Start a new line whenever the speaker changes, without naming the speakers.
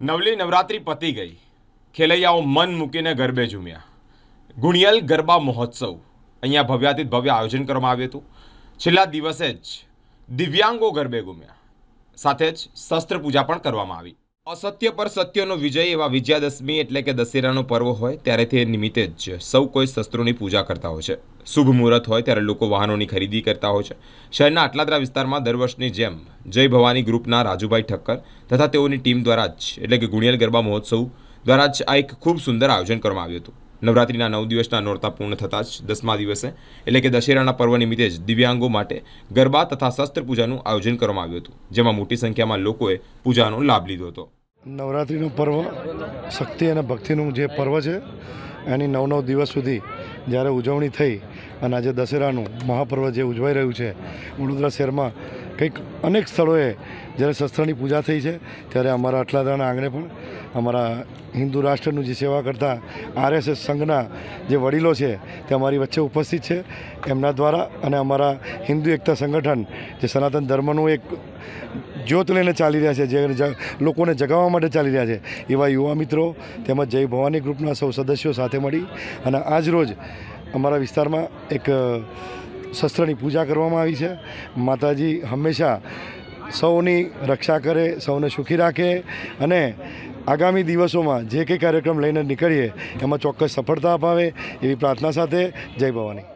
નવલી નવરાત્રિ પતી ગઈ ખેલૈયાઓ મન મૂકીને ગરબે ઝૂમ્યા ગુણિયલ ગરબા મહોત્સવ અહીંયા ભવ્યાતીત ભવ્ય આયોજન કરવામાં આવ્યું હતું છેલ્લા દિવસે જ દિવ્યાંગો ગરબે ગુમ્યા સાથે જ શસ્ત્ર પૂજા પણ કરવામાં આવી અસત્ય પર સત્યનો વિજય એવા વિજયાદશમી એટલે કે દશેરાનો પર્વ હોય ત્યારે તે નિમિત્તે જ સૌ કોઈ શસ્ત્રોની પૂજા કરતા હોય છે શુભ મુહૂર્ત હોય ત્યારે લોકો વાહનોની ખરીદી કરતા હોય છે શહેરના આટલાદરા વિસ્તારમાં દર વર્ષની જેમ જય ભવાની ગ્રુપના રાજુભાઈ ઠક્કર તથા તેઓની ટીમ દ્વારા જ એટલે કે ગુણિયલ ગરબા મહોત્સવ દ્વારા જ આ એક ખૂબ સુંદર આયોજન કરવામાં આવ્યું હતું નવરાત્રિના નવ દિવસના નોરતા પૂર્ણ થતાં જ દસમા દિવસે એટલે કે દશેરાના પર્વ નિમિત્તે જ દિવ્યાંગો માટે ગરબા તથા શસ્ત્ર પૂજાનું આયોજન કરવામાં આવ્યું હતું જેમાં મોટી સંખ્યામાં લોકોએ પૂજાનો લાભ લીધો હતો
નવરાત્રિનું પર્વ શક્તિ અને ભક્તિનું જે પર્વ છે એની નવ નવ દિવસ સુધી જ્યારે ઉજવણી થઈ અને આજે દશેરાનું મહાપર્વ જે ઉજવાઈ રહ્યું છે વડોદરા શહેરમાં કંઈક અનેક સ્થળોએ જ્યારે શસ્ત્રની પૂજા થઈ છે ત્યારે અમારા અટલાદરાના આંગણે પણ અમારા હિન્દુ રાષ્ટ્રનું જે સેવા કરતા આરએસએસ સંઘના જે વડીલો છે તે અમારી વચ્ચે ઉપસ્થિત છે એમના દ્વારા અને અમારા હિન્દુ એકતા સંગઠન જે સનાતન ધર્મનું એક જ્યોત લઈને ચાલી રહ્યા છે જે લોકોને જગાવવા માટે ચાલી રહ્યા છે એવા યુવા મિત્રો તેમજ જય ભવાની ગ્રુપના સૌ સદસ્યો સાથે મળી અને આજ રોજ અમારા વિસ્તારમાં એક શસ્ત્રની પૂજા કરવામાં આવી છે માતાજી હંમેશા સૌની રક્ષા કરે સૌને સુખી રાખે અને આગામી દિવસોમાં જે કંઈ કાર્યક્રમ લઈને નીકળીએ એમાં ચોક્કસ સફળતા અપાવે એવી પ્રાર્થના સાથે જય ભવાની